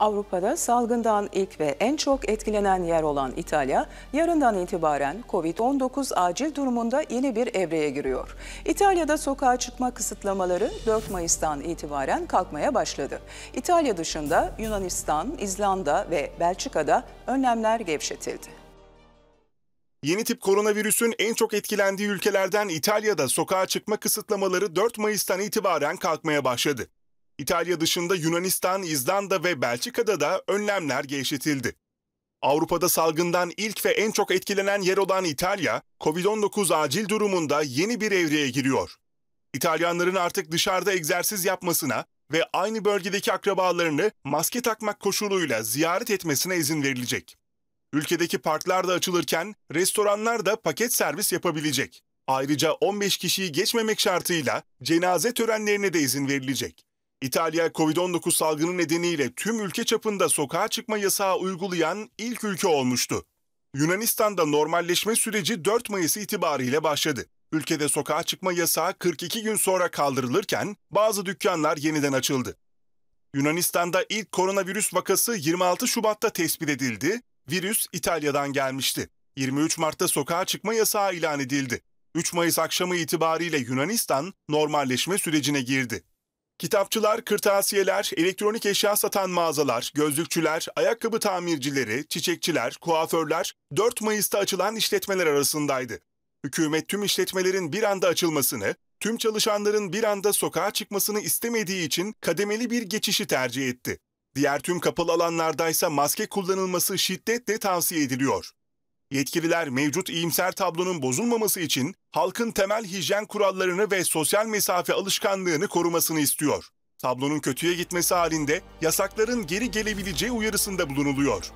Avrupa'da salgından ilk ve en çok etkilenen yer olan İtalya, yarından itibaren COVID-19 acil durumunda yeni bir evreye giriyor. İtalya'da sokağa çıkma kısıtlamaları 4 Mayıs'tan itibaren kalkmaya başladı. İtalya dışında Yunanistan, İzlanda ve Belçika'da önlemler gevşetildi. Yeni tip koronavirüsün en çok etkilendiği ülkelerden İtalya'da sokağa çıkma kısıtlamaları 4 Mayıs'tan itibaren kalkmaya başladı. İtalya dışında Yunanistan, İzlanda ve Belçika'da da önlemler gevşetildi. Avrupa'da salgından ilk ve en çok etkilenen yer olan İtalya, COVID-19 acil durumunda yeni bir evreye giriyor. İtalyanların artık dışarıda egzersiz yapmasına ve aynı bölgedeki akrabalarını maske takmak koşuluyla ziyaret etmesine izin verilecek. Ülkedeki parklar da açılırken restoranlar da paket servis yapabilecek. Ayrıca 15 kişiyi geçmemek şartıyla cenaze törenlerine de izin verilecek. İtalya Covid-19 salgını nedeniyle tüm ülke çapında sokağa çıkma yasağı uygulayan ilk ülke olmuştu. Yunanistan'da normalleşme süreci 4 Mayıs itibariyle başladı. Ülkede sokağa çıkma yasağı 42 gün sonra kaldırılırken bazı dükkanlar yeniden açıldı. Yunanistan'da ilk koronavirüs vakası 26 Şubat'ta tespit edildi. Virüs İtalya'dan gelmişti. 23 Mart'ta sokağa çıkma yasağı ilan edildi. 3 Mayıs akşamı itibariyle Yunanistan normalleşme sürecine girdi. Kitapçılar, kırtasiyeler, elektronik eşya satan mağazalar, gözlükçüler, ayakkabı tamircileri, çiçekçiler, kuaförler 4 Mayıs'ta açılan işletmeler arasındaydı. Hükümet tüm işletmelerin bir anda açılmasını, tüm çalışanların bir anda sokağa çıkmasını istemediği için kademeli bir geçişi tercih etti. Diğer tüm kapalı alanlardaysa maske kullanılması şiddetle tavsiye ediliyor. Yetkililer mevcut iyimser tablonun bozulmaması için halkın temel hijyen kurallarını ve sosyal mesafe alışkanlığını korumasını istiyor. Tablonun kötüye gitmesi halinde yasakların geri gelebileceği uyarısında bulunuluyor.